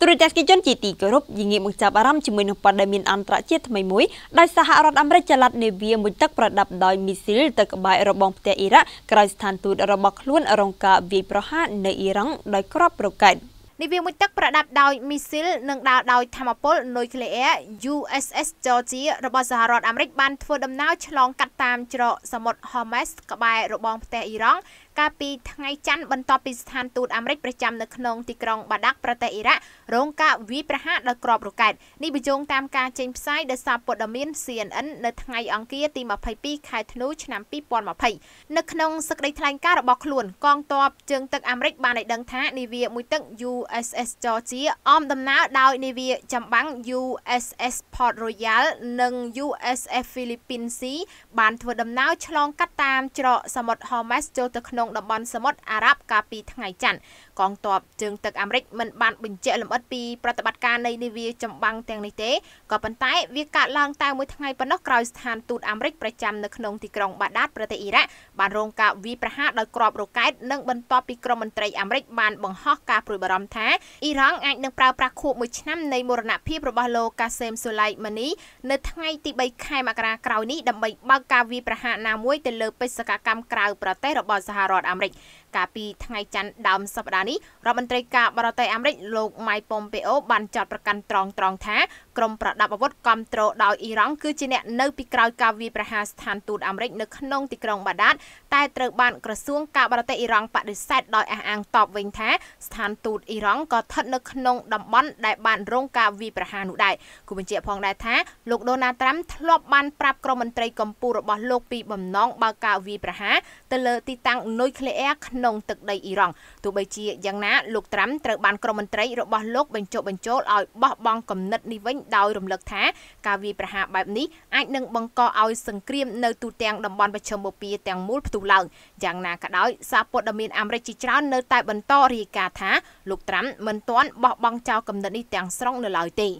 ទូរទស្សនិកជនជាទីគោរពយងងាកមកចាប់អារម្មណ៍ជាមួយនឹងព័ត៌មានអន្តរជាតិថ្មីមួយដោយសហរដ្ឋអាមេរិកចល័តនាវាមួយទឹកប្រដាប់ដោយមីស៊ីលទៅក្បែររបងផ្ទះអ៊ីរ៉ាក់ក្រោយស្ថានទូតរបស់ខ្លួនរងការវាយប្រហារនៅអ៊ីរ៉ង់ដោយគ្រាប់រ៉ុកែតនាវាមួយទឹកប្រដាប់ដោយមីស៊ីលនិងដាល់ដោយធម្មពលនុយក្លេអ៊ែរ USS Georgia របស់សហរដ្ឋអាមេរិកបានធ្វើដំណើរឆ្លងកាត់តាមច្រកសមុទ្រ Hormuz ក្បែររបងផ្ទះអ៊ីរ៉ង់កាលពីថ្ងៃច័ន្ទបន្ទាប់ពីស្ថានទូតអាមេរិកប្រចាំនៅក្នុងទីក្រុងបាដាក់ប្រទេសអ៊ីរ៉ាក់រងការវាយប្រហារដោយគ្រាប់រ៉ុកែតនេះបញ្ជូងតាមការចេញផ្សាយដោយសារព័ត៌មាន CNN នៅថ្ងៃអង្គារទី22ខែធ្នូឆ្នាំ2020នៅក្នុងសេចក្តីថ្លែងការណ៍របស់ខ្លួនកងទ័ពជើងទឹកអាមេរិកបានឲ្យដឹងថា នាវាមួយទឹក USS Georgia អមដំណើរដោយនាវាចម្បាំង USS Port Royal និង USS Philippine Sea បានធ្វើដំណើរឆ្លងកាត់តាមច្រកសមុទ្រ Hormuz ចូលទៅក្នុងក្នុងតំបន់សមុទ្រអារ៉ាប់កាលពីថ្ងៃច័ន្ទកងទ័ពជើងទឹកអាមេរិកមិនបានបញ្ជាក់លម្អិតពីប្រតិបត្តិការនៃនាវាចម្បាំងទាំងនេះទេក៏ប៉ុន្តែវាកើតឡើងតែមួយថ្ងៃប៉ុណ្ណោះក្រោយស្ថានទូតអាមេរិកប្រចាំនៅក្នុងទីក្រុងបាដាតប្រទេសអ៊ីរ៉ាក់បានរងការវាយប្រហារដោយគ្រាប់រ៉ុកែតនិងបន្ទាប់ពីក្រុមមន្ត្រីអាមេរិកបានបង្ហោះការព្រួយបារម្ភថាអ៊ីរ៉ង់អាចនឹងប្រើប្រាស់ខួបមួយឆ្នាំនៃមរណភាពរបស់លោកកាសេមសូឡៃម៉ានី នៅថ្ងៃទី3ខែមករាក្រោយនេះដើម្បីបើកការវាយប្រហារណាមួយទៅលើបេសកកម្មក្រៅប្រទេសរបស់សហរដ្ឋរដ្ឋអាមេរិកកាលពីថ្ងៃច័ន្ទដើមសប្តាហ៍នេះរដ្ឋមន្ត្រីការបរទេសអាមេរិក លោក Mike Pompeo បានចាត់ប្រកាសត្រង់ត្រង់ថាក្រុមប្រដាប់អាវុធគ្រប់គ្រងដោយអ៊ីរ៉ង់គឺជាអ្នកនៅពីក្រោយការវាយប្រហារស្ថានទូតអាមេរិកនៅក្នុងទីក្រុងបាដាតតែត្រូវបានក្រសួងការបរទេសអ៊ីរ៉ង់បដិសេធដោយអះអាងតបវិញថាស្ថានទូតអ៊ីរ៉ង់ក៏ស្ថិតនៅក្នុងតំបន់ដែលបានរងការវាយប្រហារនោះដែរគូបញ្ជាក់ផងដែរថាលោកដូណាល់ត្រាំធ្លាប់បានប្រាប់ក្រុមមន្ត្រីកម្ពុជារបស់លោកពីបំណងបើកការវាយប្រហារទៅលើទីតាំងនុយក្លេអ៊ែរក្នុងក្នុងទឹកដីអ៊ីរ៉ង់ទោះបីជាយ៉ាងណាលោកត្រាំត្រូវបានក្រុមមន្ត្រីរបស់លោកបញ្ចុះបញ្ចូលឲ្យបោះបង់គំនិតនេះវិញដោយរំលឹកថា ការវាយប្រហារបែបនេះអាចនឹងបង្កឲ្យសង្គ្រាមនៅទូទាំងតំបន់ប្រជុំបូព៌ាទាំងមូលផ្ទុះឡើងយ៉ាងណាក៏ដោយសារព័ត៌មានអាមេរិកជាច្រើននៅតែបន្តរាយការណ៍ថា លោកត្រាំមិនទាន់បោះបង់ចោលគំនិតនេះទាំងស្រុងនៅឡើយទេ។